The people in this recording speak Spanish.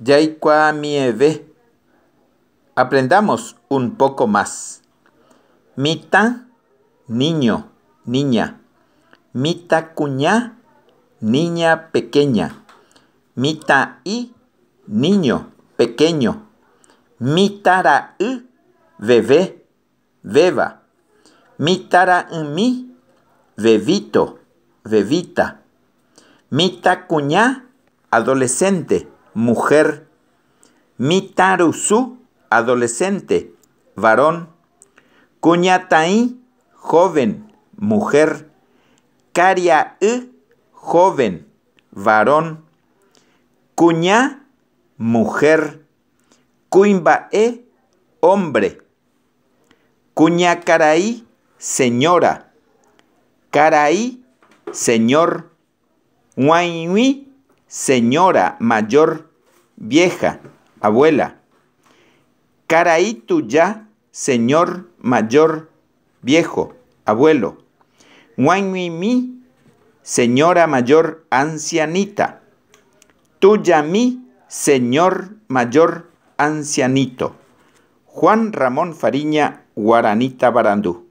ve. Aprendamos un poco más. Mita, niño, niña. Mita cuña, niña pequeña. Mita i, niño, pequeño. Mitara i, bebé, beba. Mitara mi, bebito, bebita. Mita cuña, adolescente mujer. Mitarusu, adolescente, varón. Cuñataí, joven, mujer. y joven, varón. cuña mujer. Cuimbae, hombre. Cuñacaraí, señora. Caraí, señor. Huayui, señora mayor vieja, abuela. caraí ya, señor mayor, viejo, abuelo. mi, señora mayor, ancianita. tuya mi, señor mayor, ancianito. Juan Ramón Fariña, Guaranita Barandú.